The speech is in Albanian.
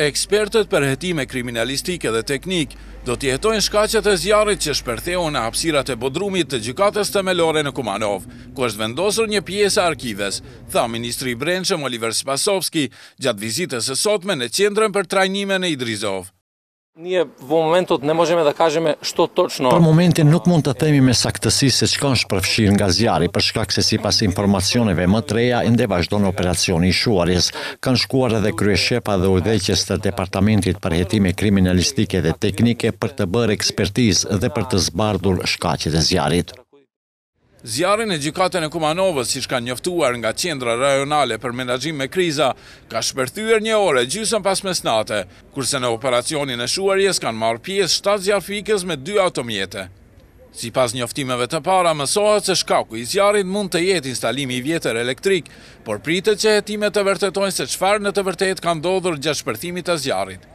Ekspertët për hetime kriminalistike dhe teknikë do të shkacet e zjarit që shpertheo në apsirat e bodrumit të gjykatës të melore në Kumanov, ku është vendosur një piesë arkives, tha Ministri i Brenqëm Oliver Spasovski gjatë vizitës e sotme në cendrën për trajnime në Idrizov. Nije, vë momentot, ne možeme da kažeme što točno... Për momentin nuk mund të temi me saktësi se që kanë shpërfshirë nga zjarë, për shkak se si pas informacioneve më treja, ndë vazhdo operacioni i shuarjes. Kanë shkuar edhe kryeshepa dhe udheqes të Departamentit për jetime kriminalistike dhe teknike për të bërë ekspertiz dhe për të zbardur shkacit e zjarit. Zjarin e gjukatën e Kumanovës, si shka njoftuar nga qendra rajonale për menagjim me kriza, ka shpërthyër një ore gjysën pas mesnate, kurse në operacionin e shuarjes kanë marrë pjesë 7 zjarfikës me 2 automjete. Si pas njoftimeve të para, mësohet se shkaku i zjarin mund të jetë instalimi i vjetër elektrik, por pritë që jetimet të vërtetojnë se qfar në të vërtet kanë dodhur gjë shpërthimit të zjarin.